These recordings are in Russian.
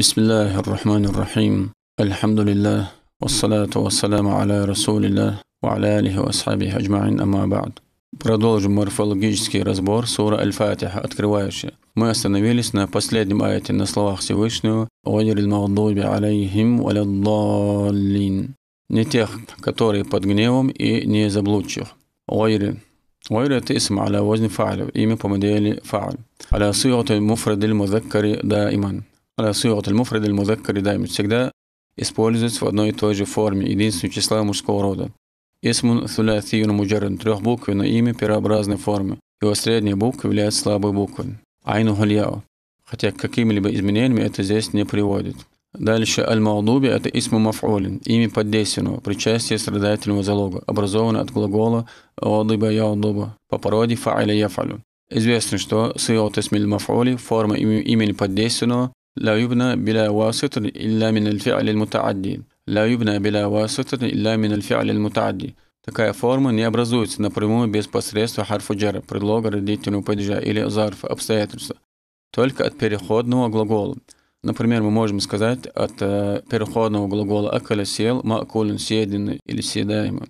بسم الله الرحمن الرحيم الحمد لله والصلاة والسلام على رسول الله وعلى آله وأصحابه أجمعين أما بعد Продолжим морфологический разбор сура Аль-Фатиха, открывающая. Мы остановились на последнем аяте на словах Всевышнего «Вайрил магдуби алейхим валяддаллин» Не тех, которые под гневом и не заблудших. «Вайри» وإلى اسم على وزن فعل إيمي بمديل فعل على صيغة المفرد المذكر دائما Сыра муфрид аль-музаккари дайм всегда используется в одной и той же форме единственного числа мужского рода. Исмун сулясиюн муджарин – трехбуквенное имя первообразной формы. Его средняя буква является слабой буквой. Айну гульяу. Хотя к каким-либо изменениям это здесь не приводит. Дальше аль-маудуби – это исму мафулин, имя поддейственного, причастие страдательного залога, образованное от глагола «одыба яудуба» по породе «фа'аля яфалю». Известно, что сиот исмиль мафули – форма имени поддейственного, لا يبنى بلا واسطة إلا من الفعل المتعدي. لا يبنى بلا واسطة إلا من الفعل المتعدي. Такая форма не образуется напрямую без посредства харфа джара, предлога родительного падежа или зарфа, обстоятельства, только от переходного глагола. Например, мы можем сказать от э, переходного глагола «акаля сел», «макулин съеден» или «съедаемо».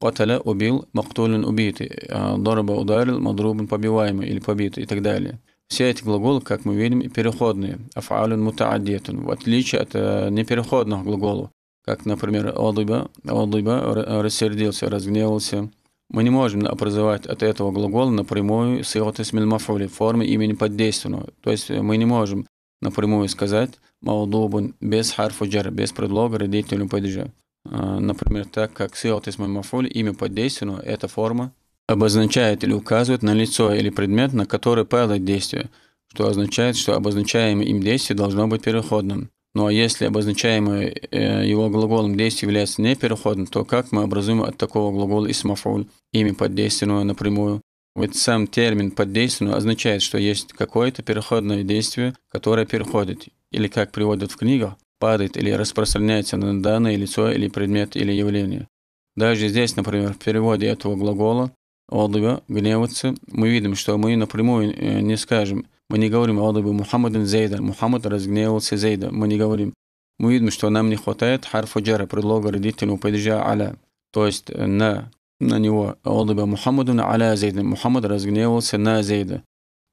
«Каталя» – убил, «мактулин» – убитый, «э, «дороба» – ударил, «мадрубин» – побиваемый или побитый и так далее. Все эти глаголы, как мы видим, переходные. Афалюн мутааддетун. В отличие от э, непереходных глаголов, как, например, одуба, одуба рассердился, разгневался. Мы не можем образовать от этого глагола напрямую сиот мильмафули в форме имени поддейственного. То есть э, мы не можем напрямую сказать маудубун без харфу джар, без предлога родителю падежа. А, например, так как сиотис мильмафули, имя поддейственного, это форма обозначает или указывает на лицо или предмет, на который падает действие, что означает, что обозначаемое им действие должно быть переходным. Ну а если обозначаемое э, его глаголом действие является непереходным, то как мы образуем от такого глагола исмафуль, имя подейственного напрямую? Ведь сам термин «поддейственную» означает, что есть какое-то переходное действие, которое переходит, или как приводят в книгах, падает или распространяется на данное лицо или предмет или явление. Даже здесь, например, в переводе этого глагола отзыва гневаться, мы видим, что мы напрямую э, не скажем, мы не говорим отзывы Мухаммадин Зейда, Мухаммад разгневался Зейда, мы не говорим. Мы видим, что нам не хватает харфа джара, предлога родительного падежа аля, то есть э, на, на него. Отзыва Мухаммаду аля Зейда, Мухаммад разгневался на Зейда.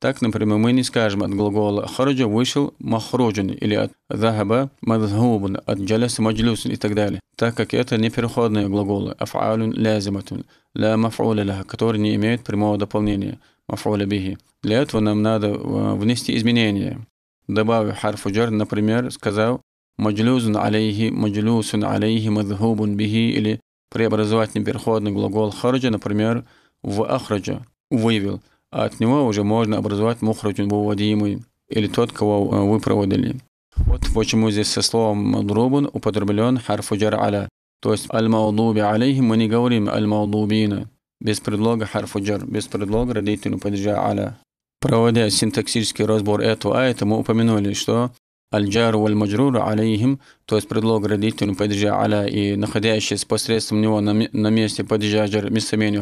Так, например, мы не скажем от глагола «хараджа» вышел «махруджун» или от «захаба» «мадхубун», от «джаляса» «маджлюсун» и так далее, так как это не переходные глаголы «аф'алун» «лязиматун», «ля маф'уля лаха», которые не имеют прямого дополнения «маф'уля бихи». Для этого нам надо э, внести изменения, добавив харфу джар, например, сказав «маджлюзун алейхи», «маджлюсун алейхи», «мадхубун бихи» или преобразовать непереходный глагол «хараджа», например, в «ахраджа», «вывел», а от него уже можно образовать мухраджун выводимый или тот, кого э, вы проводили. Вот почему здесь со словом «мадрубун» употреблен харфу аля. То есть «аль-маудуби алейхи» мы не говорим «аль-маудубина» без предлога харфу джар, без предлога родительного падежа аля. Проводя синтаксический разбор «а» этого аята, мы упомянули, что аль-джар валь-маджрур алейхим, то есть предлог родительный падежа аля и находящийся посредством него на, на месте падежа джар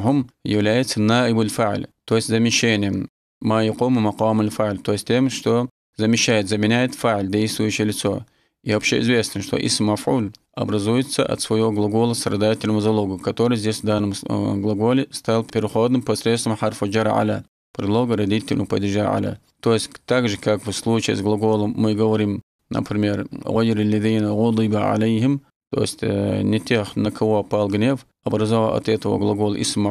хум является наибуль фа'ль, то есть замещением ма якому макам аль-фа'ль, то есть тем, что замещает, заменяет фа'ль, действующее лицо. И общеизвестно, что исм афуль образуется от своего глагола с родательным залогом, который здесь в данном э, глаголе стал переходным посредством харфа джара аля предлога родительного падежа «аля». То есть так же, как в случае с глаголом мы говорим, например, «Гайри лидейна гудиба алейхим», то есть э, не тех, на кого пал гнев, образовав от этого глагол «исм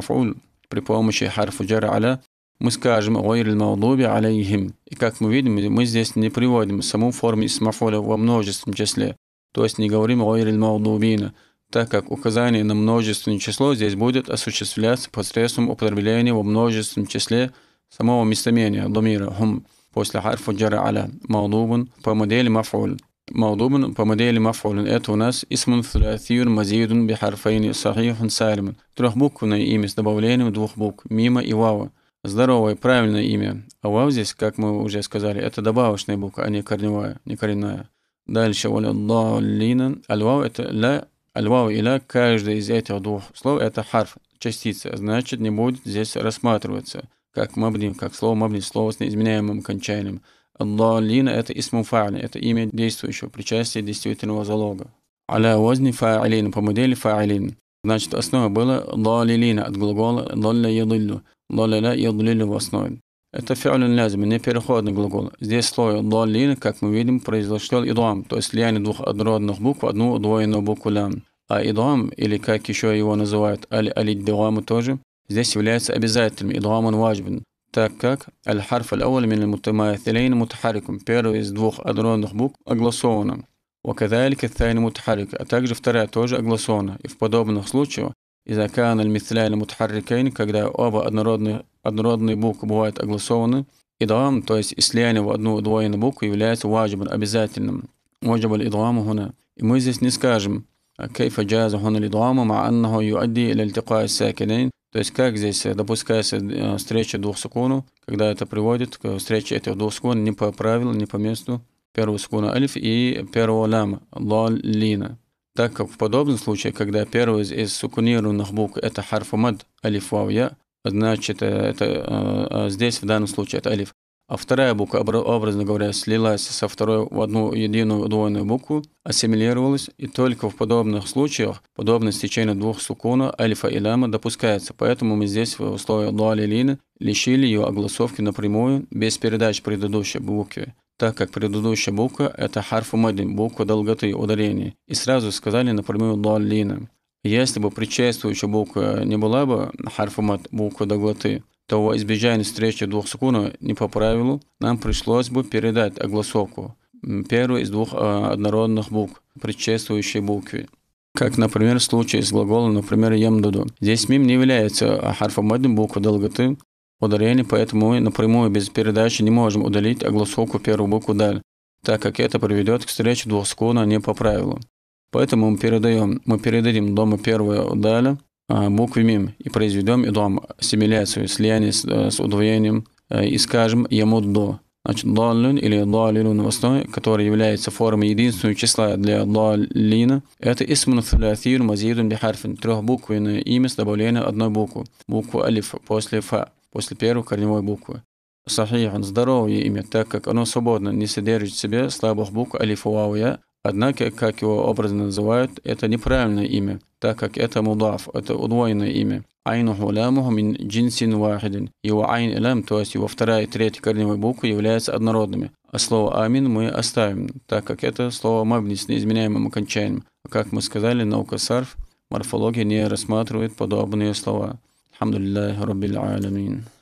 при помощи харфу джара «аля», мы скажем «Гайри лмаудуби алейхим». И как мы видим, мы здесь не приводим саму форму «исмафуля» во множественном числе, то есть не говорим «Гайри лмаудубина», так как указание на множественное число здесь будет осуществляться посредством употребления во множественном числе – самого местомения домира хум после харфу джара аля маудубун по модели мафуль. موضوع по модели مفعول это у нас اسم ثلاثي مزيد بحرفين صحيح سالم трехбуквенное имя с добавлением двух букв мима и вава здоровое правильное имя а вав здесь как мы уже сказали это добавочная буква а не корневая не коренная дальше валяллина альвау это ля альвау и ля каждое из этих двух слов это харф частица значит не будет здесь рассматриваться как мабни, как слово мабни, слово с неизменяемым кончанием. Аллалина – это исму фа'ли, это имя действующего, причастие действительного залога. Аля возни фа'илин, по модели фа'илин. Значит, основа была лалилина от глагола лалля ядыллю, лалля ядыллю в основе. Это фиолин лязм, не переходный глагол. Здесь слово лалина, как мы видим, произошло идуам, то есть слияние двух однородных букв одну удвоенную букву лям. А идуам, или как еще его называют, аль алиддуаму тоже, Здесь является обязательным и идгаман ваджбин, так как аль-харф аль-аул мин мутамафилейн мутахарикум, первый из двух адронных букв огласовано. وكذلك الثاني متحرك а также вторая тоже огласована. И в подобных случаях إذا كان المثلان متحركين когда оба однородные, однородные буквы бывают огласованы, إدغام то есть и слияние в одну удвоенную букву является واجبом обязательным. واجب الإدغام هنا. И мы здесь не скажем كيف جاز هنا الإدغام مع أنه يؤدي إلى التقاء الساكنين То есть как здесь э, допускается э, встреча двух суконов, когда это приводит к встрече этих двух сукон не по правилу, не по месту первого сукона альф и первого лама, лалина. Так как в подобном случае, когда первый из, из сукунированных букв это харф мад, алиф вау я, значит э, это, это здесь в данном случае это алиф а вторая буква, образно говоря, слилась со второй в одну единую удвоенную букву, ассимилировалась, и только в подобных случаях подобное стечение двух сукуна альфа и лама допускается, поэтому мы здесь в условиях условии лины лишили ее огласовки напрямую, без передач предыдущей буквы, так как предыдущая буква – это харфу мадин, буква долготы, ударения, и сразу сказали напрямую дуалилина. Если бы предшествующая буква не была бы харфу мад, буква долготы – того избежания встречи двух сукунов не по правилу, нам пришлось бы передать огласовку первую из двух э, однородных букв, предшествующей букве. Как, например, в случае с глаголом, например, «ямдуду». Здесь мим не является а харфом буквой долготы, ударение, поэтому мы напрямую без передачи не можем удалить огласовку первую букву «даль», так как это приведет к встрече двух скона не по правилу. Поэтому мы передаем, мы передадим дома первую «даль», Э, мы и произведем и дом ассимиляцию, слияние с, э, с удвоением э, и скажем ему до. Значит, даллин или далилун в основе, который является формой единственного числа для даллина, это исмун фалятир мазидун бихарфин, трехбуквенное имя с добавлением одной буквы, буквы алиф после фа, после первой корневой буквы. Сахихан, здоровое имя, так как оно свободно, не содержит в себе слабых букв алиф вау я, однако, как его образно называют, это неправильное имя, так как это мудаф, это удвоенное имя. Айну гулямуху мин джинсин вахидин. Его айн илям, то есть его вторая и третья корневые буквы являются однородными. А слово амин мы оставим, так как это слово мабни с неизменяемым окончанием. Как мы сказали, наука сарф, морфология не рассматривает подобные слова. Хамдулиллах раббил алямин.